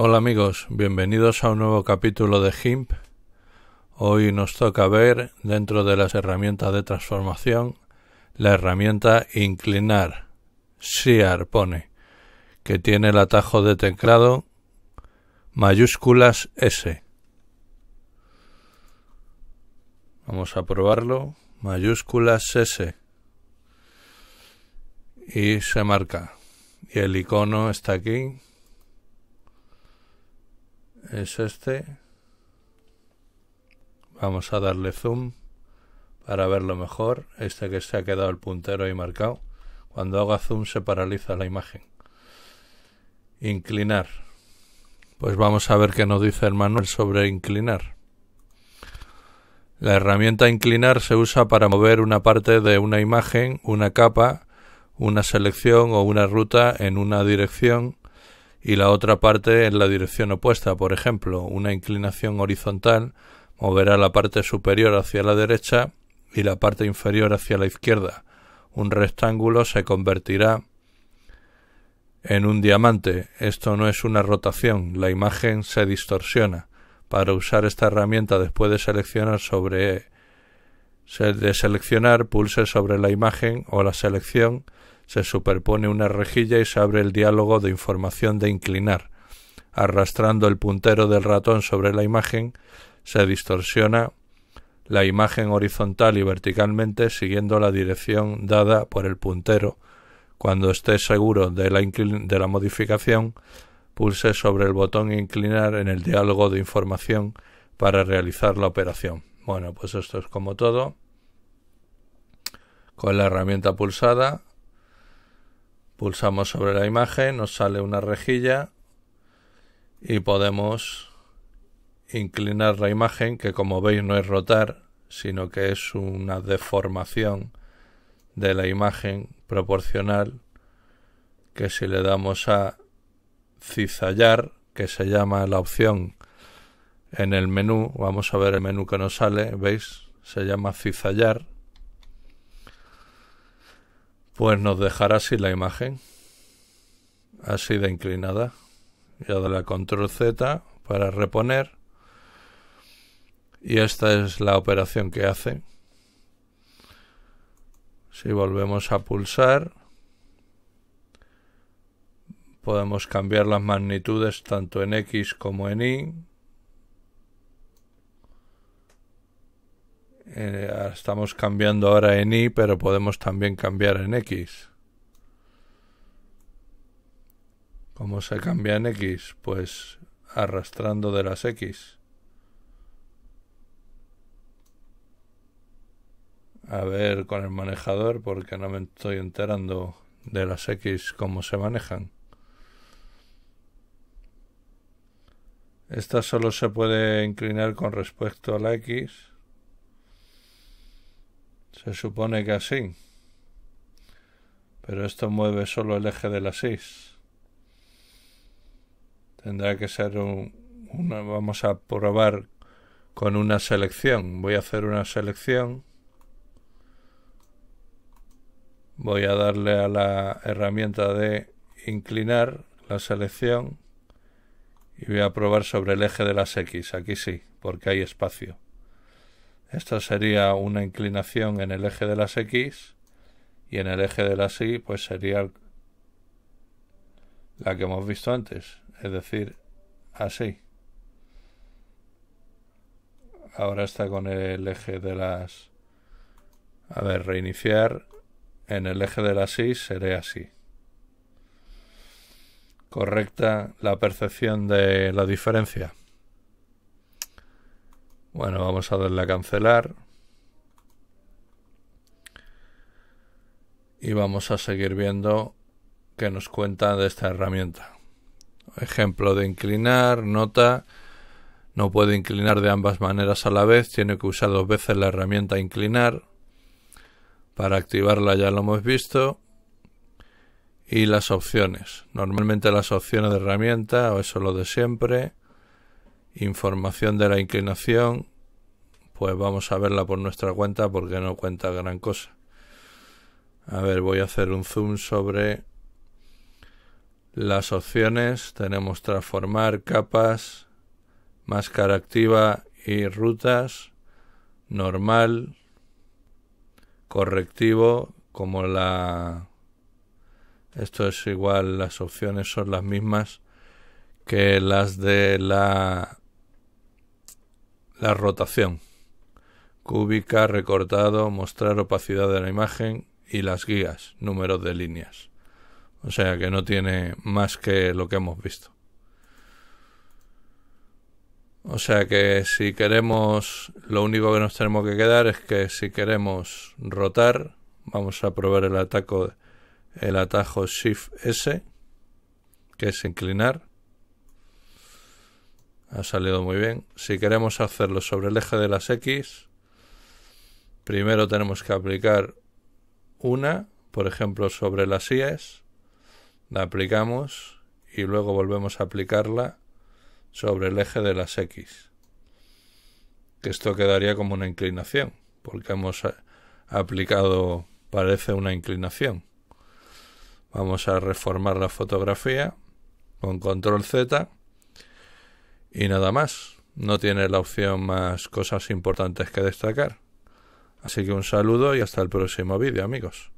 Hola amigos, bienvenidos a un nuevo capítulo de GIMP. Hoy nos toca ver dentro de las herramientas de transformación la herramienta inclinar, SIAR pone, que tiene el atajo de teclado mayúsculas S. Vamos a probarlo, mayúsculas S. Y se marca. Y el icono está aquí, es este. Vamos a darle zoom para verlo mejor. Este que se ha quedado el puntero ahí marcado. Cuando haga zoom se paraliza la imagen. Inclinar. Pues vamos a ver qué nos dice el manual sobre inclinar. La herramienta inclinar se usa para mover una parte de una imagen, una capa, una selección o una ruta en una dirección y la otra parte en la dirección opuesta. Por ejemplo, una inclinación horizontal moverá la parte superior hacia la derecha y la parte inferior hacia la izquierda. Un rectángulo se convertirá en un diamante. Esto no es una rotación, la imagen se distorsiona. Para usar esta herramienta después de seleccionar sobre de seleccionar pulse sobre la imagen o la selección se superpone una rejilla y se abre el diálogo de información de inclinar. Arrastrando el puntero del ratón sobre la imagen, se distorsiona la imagen horizontal y verticalmente siguiendo la dirección dada por el puntero. Cuando esté seguro de la, modificación, pulse sobre el botón inclinar en el diálogo de información para realizar la operación. Bueno, pues esto es como todo. Con la herramienta pulsada Pulsamos sobre la imagen, nos sale una rejilla y podemos inclinar la imagen, que como veis no es rotar, sino que es una deformación de la imagen proporcional que si le damos a cizallar, que se llama la opción en el menú, vamos a ver el menú que nos sale, veis, se llama cizallar pues nos dejará así la imagen, así de inclinada. Ya de la control Z para reponer. Y esta es la operación que hace. Si volvemos a pulsar, podemos cambiar las magnitudes tanto en X como en Y. Eh, estamos cambiando ahora en Y, pero podemos también cambiar en X. ¿Cómo se cambia en X? Pues arrastrando de las X. A ver con el manejador porque no me estoy enterando de las X cómo se manejan. Esta solo se puede inclinar con respecto a la X. Se supone que así. Pero esto mueve solo el eje de las X. Tendrá que ser un, una... Vamos a probar con una selección. Voy a hacer una selección. Voy a darle a la herramienta de inclinar la selección y voy a probar sobre el eje de las X. Aquí sí, porque hay espacio. Esta sería una inclinación en el eje de las X y en el eje de las Y pues sería la que hemos visto antes, es decir, así. Ahora está con el eje de las... A ver, reiniciar en el eje de las Y seré así. ¿Correcta la percepción de la diferencia? Bueno, vamos a darle a cancelar. Y vamos a seguir viendo qué nos cuenta de esta herramienta. Ejemplo de inclinar, nota. No puede inclinar de ambas maneras a la vez. Tiene que usar dos veces la herramienta inclinar. Para activarla ya lo hemos visto. Y las opciones. Normalmente las opciones de herramienta, o eso lo de siempre. Información de la inclinación, pues vamos a verla por nuestra cuenta porque no cuenta gran cosa. A ver, voy a hacer un zoom sobre las opciones. Tenemos transformar capas, máscara activa y rutas, normal, correctivo, como la... Esto es igual, las opciones son las mismas que las de la la rotación. Cúbica, recortado, mostrar opacidad de la imagen y las guías, números de líneas. O sea que no tiene más que lo que hemos visto. O sea que si queremos, lo único que nos tenemos que quedar es que si queremos rotar, vamos a probar el atajo, el atajo Shift S, que es inclinar. Ha salido muy bien. Si queremos hacerlo sobre el eje de las X, primero tenemos que aplicar una, por ejemplo, sobre las IES. La aplicamos y luego volvemos a aplicarla sobre el eje de las X. Que esto quedaría como una inclinación, porque hemos eh, aplicado, parece una inclinación. Vamos a reformar la fotografía con control Z y nada más, no tiene la opción más cosas importantes que destacar. Así que un saludo y hasta el próximo vídeo amigos.